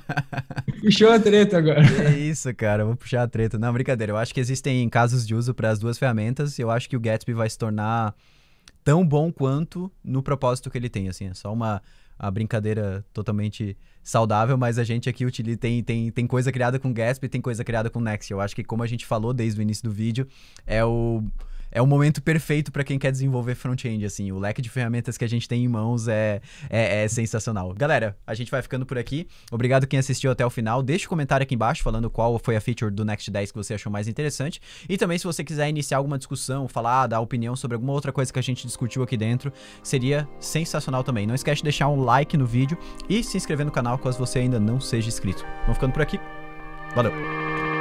Puxou a treta agora. É isso, cara, vou puxar a treta. Não, brincadeira, eu acho que existem casos de uso para as duas ferramentas e eu acho que o Gatsby vai se tornar tão bom quanto no propósito que ele tem, assim, é só uma a brincadeira totalmente saudável, mas a gente aqui utiliza, tem, tem, tem coisa criada com Gasp e tem coisa criada com Next. Eu acho que como a gente falou desde o início do vídeo, é o é o momento perfeito para quem quer desenvolver front-end, assim. O leque de ferramentas que a gente tem em mãos é, é, é, sensacional. Galera, a gente vai ficando por aqui. Obrigado quem assistiu até o final. Deixa o um comentário aqui embaixo falando qual foi a feature do Next 10 que você achou mais interessante. E também se você quiser iniciar alguma discussão, falar, dar opinião sobre alguma outra coisa que a gente discutiu aqui dentro, seria sensacional também. Não esquece de deixar um like no vídeo e se inscrever no canal caso você ainda não seja inscrito. Vamos ficando por aqui. Valeu!